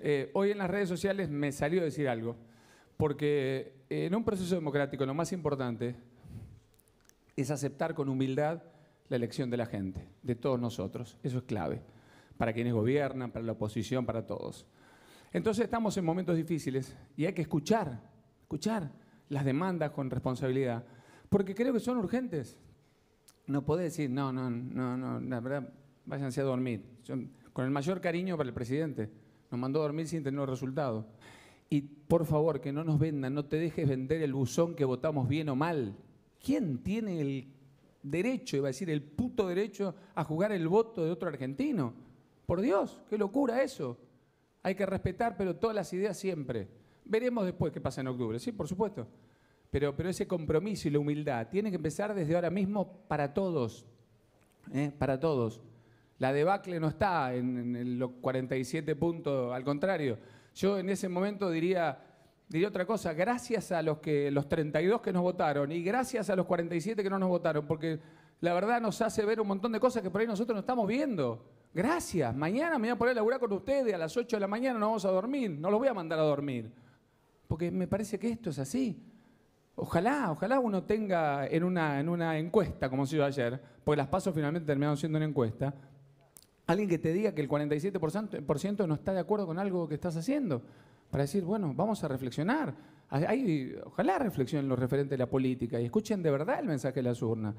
Eh, hoy en las redes sociales me salió a decir algo, porque eh, en un proceso democrático lo más importante es aceptar con humildad la elección de la gente, de todos nosotros. Eso es clave, para quienes gobiernan, para la oposición, para todos. Entonces estamos en momentos difíciles y hay que escuchar, escuchar las demandas con responsabilidad, porque creo que son urgentes. No podés decir, no, no, no, no, la verdad, váyanse a dormir. con el mayor cariño para el presidente nos mandó a dormir sin tener los resultados. Y por favor, que no nos vendan, no te dejes vender el buzón que votamos bien o mal. ¿Quién tiene el derecho, iba a decir, el puto derecho a jugar el voto de otro argentino? Por Dios, qué locura eso. Hay que respetar, pero todas las ideas siempre. Veremos después qué pasa en octubre, sí, por supuesto. Pero, pero ese compromiso y la humildad tiene que empezar desde ahora mismo para todos. ¿eh? Para todos. La debacle no está en, los 47 puntos, al contrario. Yo en ese momento diría, diría otra cosa, gracias a los, que, los 32 que nos votaron y gracias a los 47 que no nos votaron, porque la verdad nos hace ver un montón de cosas que por ahí nosotros no estamos viendo. Gracias, mañana me voy a poner a laburar con ustedes, a las 8 de la mañana No vamos a dormir, no los voy a mandar a dormir, porque me parece que esto es así. Ojalá, ojalá uno tenga en una, en una encuesta, como se hizo ayer, porque las pasos finalmente terminaron siendo una encuesta, Alguien que te diga que el 47% no está de acuerdo con algo que estás haciendo. Para decir, bueno, vamos a reflexionar. ojalá reflexionen los referentes de la política y escuchen de verdad el mensaje de las urnas.